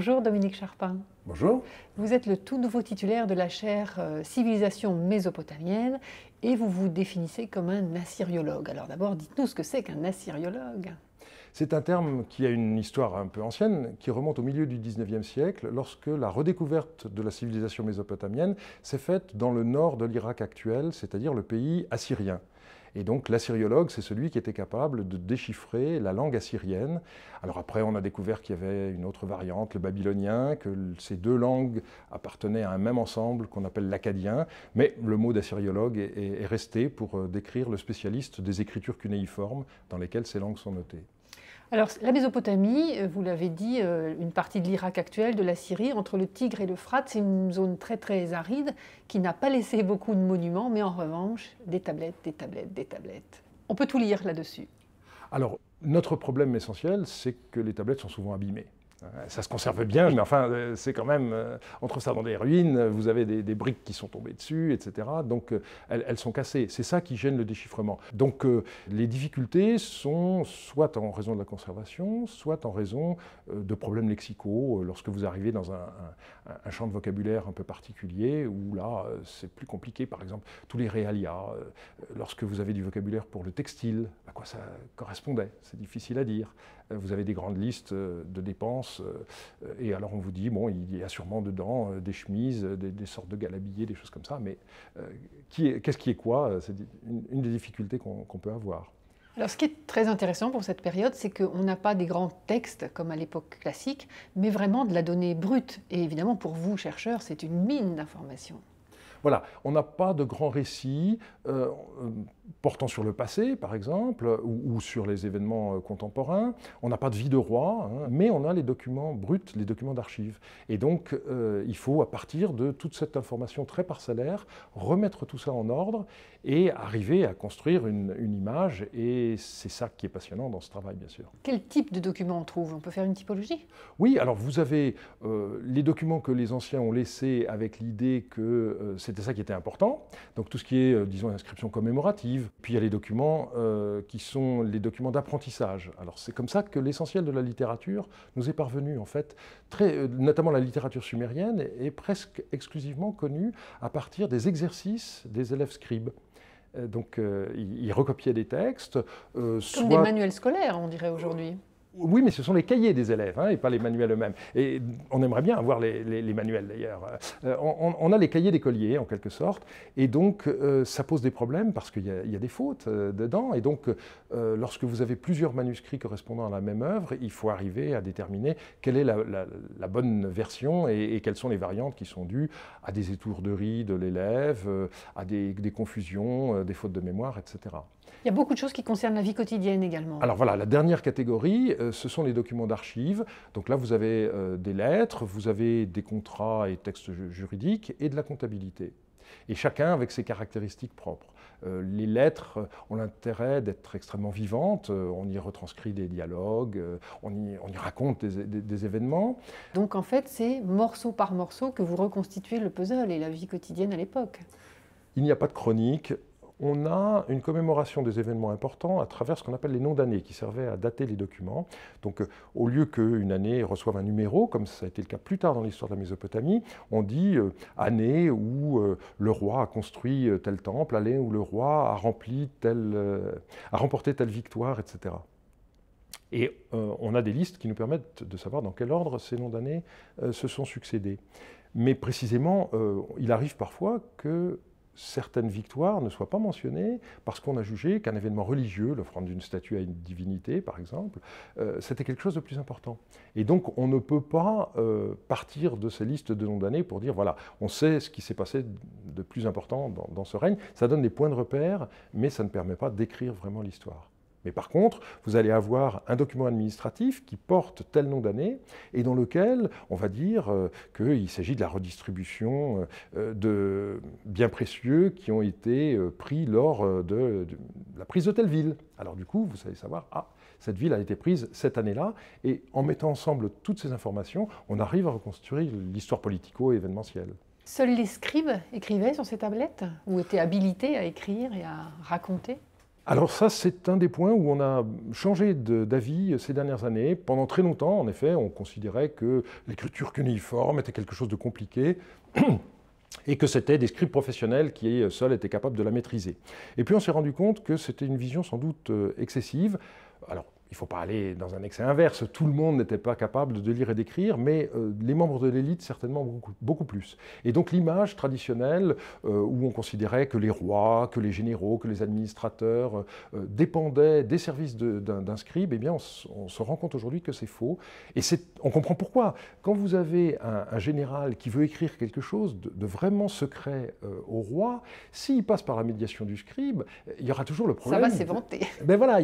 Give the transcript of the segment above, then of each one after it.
Bonjour Dominique Charpin. Bonjour. Vous êtes le tout nouveau titulaire de la chaire euh, Civilisation mésopotamienne et vous vous définissez comme un assyriologue. Alors d'abord, dites-nous ce que c'est qu'un assyriologue. C'est un terme qui a une histoire un peu ancienne, qui remonte au milieu du 19e siècle, lorsque la redécouverte de la civilisation mésopotamienne s'est faite dans le nord de l'Irak actuel, c'est-à-dire le pays assyrien. Et donc l'assyriologue, c'est celui qui était capable de déchiffrer la langue assyrienne. Alors après, on a découvert qu'il y avait une autre variante, le babylonien, que ces deux langues appartenaient à un même ensemble qu'on appelle l'acadien, mais le mot d'assyriologue est, resté pour euh, décrire le spécialiste des écritures cunéiformes dans lesquelles ces langues sont notées. Alors, la Mésopotamie, euh, vous l'avez dit, euh, une partie de l'Irak actuel, de la Syrie, entre le Tigre et le l'Euphrate, c'est une zone très très aride qui n'a pas laissé beaucoup de monuments, mais en revanche, des tablettes, des tablettes, des tablettes. On peut tout lire là-dessus. Alors, notre problème essentiel, c'est que les tablettes sont souvent abîmées. Ça se conserve bien, mais enfin, euh, c'est quand même. Euh, entre ça dans des ruines, vous avez des, briques qui sont tombées dessus, etc. Donc, euh, elles, sont cassées. C'est ça qui gêne le déchiffrement. Donc, les difficultés sont soit en raison de la conservation, soit en raison de problèmes lexicaux, lorsque vous arrivez dans un, un champ de vocabulaire un peu particulier, où là, c'est plus compliqué. Par exemple, tous les réalias, lorsque vous avez du vocabulaire pour le textile, à quoi ça correspondait C'est difficile à dire. Vous avez des grandes listes de dépenses euh, et alors on vous dit, bon, il y a sûrement dedans euh, des chemises, euh, des, sortes de galabillés, des choses comme ça, mais qu'est-ce qui est quoi C'est une, des difficultés qu'on peut avoir. Alors, ce qui est très intéressant pour cette période, c'est qu'on n'a pas des grands textes comme à l'époque classique, mais vraiment de la donnée brute. Et évidemment, pour vous, chercheurs, c'est une mine d'informations. Voilà, on n'a pas de grands récits euh, euh, portant sur le passé, par exemple, ou, sur les événements euh, contemporains. On n'a pas de vie de roi, hein, mais on a les documents bruts, les documents d'archives. Et donc, il faut, à partir de toute cette information très parcellaire, remettre tout ça en ordre et arriver à construire une, image. Et c'est ça qui est passionnant dans ce travail, bien sûr. Quel type de documents on trouve On peut faire une typologie Oui, alors vous avez les documents que les anciens ont laissés avec l'idée que c'était ça qui était important. Donc tout ce qui est, euh, disons, inscription commémorative. Puis il y a les documents euh, qui sont les documents d'apprentissage. Alors c'est comme ça que l'essentiel de la littérature nous est parvenu, en fait. Très, euh, notamment la littérature sumérienne est presque exclusivement connue à partir des exercices des élèves scribes. Donc, ils recopiaient des textes. Comme des manuels scolaires, on dirait aujourd'hui. Oui, mais ce sont les cahiers des élèves hein, et pas les manuels eux-mêmes. Et on aimerait bien avoir les, manuels d'ailleurs. Euh, on, a les cahiers d'écoliers en quelque sorte, et donc euh, ça pose des problèmes parce qu'il y, a des fautes euh, dedans. Et donc, lorsque vous avez plusieurs manuscrits correspondant à la même œuvre, il faut arriver à déterminer quelle est la, bonne version et, quelles sont les variantes qui sont dues à des étourderies de l'élève, à des confusions, des fautes de mémoire, etc. Il y a beaucoup de choses qui concernent la vie quotidienne également. Alors voilà, la dernière catégorie, euh, ce sont les documents d'archives. Donc là, vous avez euh, des lettres, vous avez des contrats et textes juridiques et de la comptabilité. Et chacun avec ses caractéristiques propres. Euh, les lettres ont l'intérêt d'être extrêmement vivantes, on y retranscrit des dialogues, on y, raconte des, des événements. Donc en fait, c'est morceau par morceau que vous reconstituez le puzzle et la vie quotidienne à l'époque. Il n'y a pas de chronique, on a une commémoration des événements importants à travers ce qu'on appelle les noms d'années, qui servaient à dater les documents. Donc, euh, au lieu qu'une année reçoive un numéro, comme ça a été le cas plus tard dans l'histoire de la Mésopotamie, on dit euh, année où euh, le roi a construit tel temple, année où le roi a, rempli tel, a remporté telle victoire, etc. Et on a des listes qui nous permettent de savoir dans quel ordre ces noms d'années se sont succédés. Mais précisément, il arrive parfois que certaines victoires ne soient pas mentionnées parce qu'on a jugé qu'un événement religieux, l'offrande d'une statue à une divinité par exemple, euh, c'était quelque chose de plus important. Et donc on ne peut pas euh, partir de ces listes de noms d'années pour dire voilà, on sait ce qui s'est passé de plus important dans ce règne. Ça donne des points de repère, mais ça ne permet pas d'écrire vraiment l'histoire. Mais par contre, vous allez avoir un document administratif qui porte tel nom d'année et dans lequel on va dire euh, qu'il s'agit de la redistribution euh, euh, de biens précieux qui ont été pris lors de, la prise de telle ville. Alors du coup, vous allez savoir, ah, cette ville a été prise cette année-là et en mettant ensemble toutes ces informations, on arrive à reconstruire l'histoire politico-événementielle. Seuls les scribes écrivaient sur ces tablettes ou étaient habilités à écrire et à raconter alors ça, c'est un des points où on a changé d'avis ces dernières années. Pendant très longtemps, en effet, on considérait que l'écriture cunéiforme était quelque chose de compliqué. et que c'était des scripts professionnels qui seuls étaient capables de la maîtriser. Et puis on s'est rendu compte que c'était une vision sans doute euh, excessive. Alors il ne faut pas aller dans un excès inverse. Tout le monde n'était pas capable de lire et d'écrire, mais euh, les membres de l'élite, certainement beaucoup, plus. Et donc l'image traditionnelle, euh, où on considérait que les rois, que les généraux, que les administrateurs euh, dépendaient des services d'un scribe, eh bien, on, se rend compte aujourd'hui que c'est faux. Et on comprend pourquoi. Quand vous avez un, général qui veut écrire quelque chose de, de vraiment secret au roi, s'il passe par la médiation du scribe, il y aura toujours le problème. Ça va s'éventer. Ben voilà,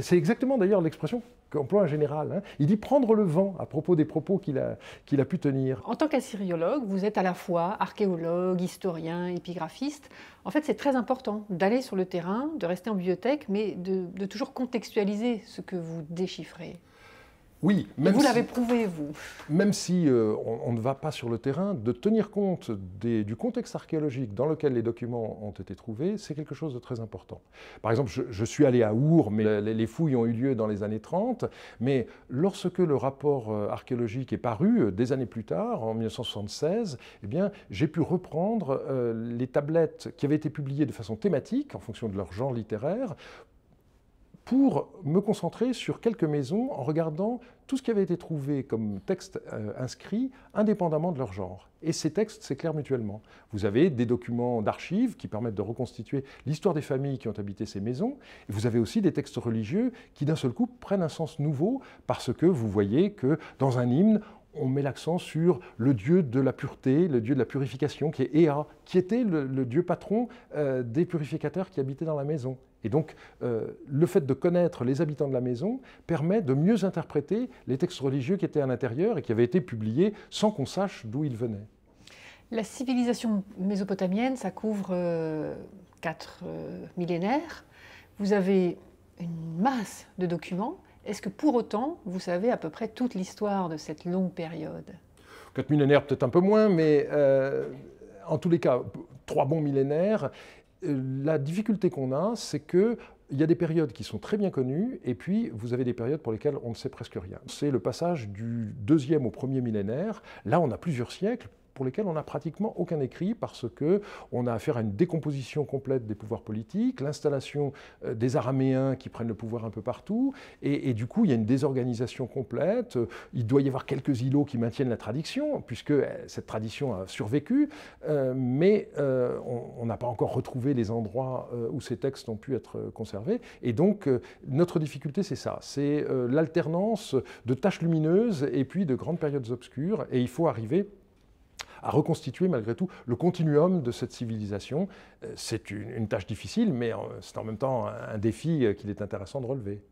c'est exactement d'ailleurs expression qu'emploie un général. Hein. Il dit prendre le vent à propos des propos qu'il a, pu tenir. En tant qu'assyriologue, vous êtes à la fois archéologue, historien, épigraphiste. En fait, c'est très important d'aller sur le terrain, de rester en bibliothèque, mais de toujours contextualiser ce que vous déchiffrez. Oui, même vous si, l'avez prouvé, vous. Même si euh, on, ne va pas sur le terrain, de tenir compte du contexte archéologique dans lequel les documents ont été trouvés, c'est quelque chose de très important. Par exemple, je, suis allé à Our, mais les, fouilles ont eu lieu dans les années 30, mais lorsque le rapport euh, archéologique est paru, euh, des années plus tard, en 1976, eh bien, j'ai pu reprendre les tablettes qui avaient été publiées de façon thématique, en fonction de leur genre littéraire, pour me concentrer sur quelques maisons en regardant tout ce qui avait été trouvé comme texte euh, inscrit indépendamment de leur genre. Et ces textes s'éclairent mutuellement. Vous avez des documents d'archives qui permettent de reconstituer l'histoire des familles qui ont habité ces maisons. vous avez aussi des textes religieux qui d'un seul coup prennent un sens nouveau parce que vous voyez que dans un hymne, on met l'accent sur le dieu de la pureté, le dieu de la purification, qui est Ea, qui était le, dieu patron euh, des purificateurs qui habitaient dans la maison. Et donc, euh, le fait de connaître les habitants de la maison permet de mieux interpréter les textes religieux qui étaient à l'intérieur et qui avaient été publiés sans qu'on sache d'où ils venaient. La civilisation mésopotamienne, ça couvre euh, quatre euh, millénaires. Vous avez une masse de documents. Est-ce que pour autant, vous savez à peu près toute l'histoire de cette longue période Quatre millénaires, peut-être un peu moins, mais en tous les cas, trois bons millénaires. Euh, la difficulté qu'on a, c'est que il y a des périodes qui sont très bien connues, et puis vous avez des périodes pour lesquelles on ne sait presque rien. C'est le passage du deuxième au premier millénaire. Là, on a plusieurs siècles, pour lesquels on n'a pratiquement aucun écrit parce que on a affaire à une décomposition complète des pouvoirs politiques, l'installation euh, des Araméens qui prennent le pouvoir un peu partout, et, du coup il y a une désorganisation complète. Il doit y avoir quelques îlots qui maintiennent la tradition puisque euh, cette tradition a survécu, euh, mais on n'a pas encore retrouvé les endroits où ces textes ont pu être conservés. Et donc notre difficulté c'est ça, c'est l'alternance de tâches lumineuses et puis de grandes périodes obscures, et il faut arriver à, reconstituer malgré tout le continuum de cette civilisation. Euh, c'est une, tâche difficile, mais euh, c'est en même temps un défi euh, qu'il est intéressant de relever.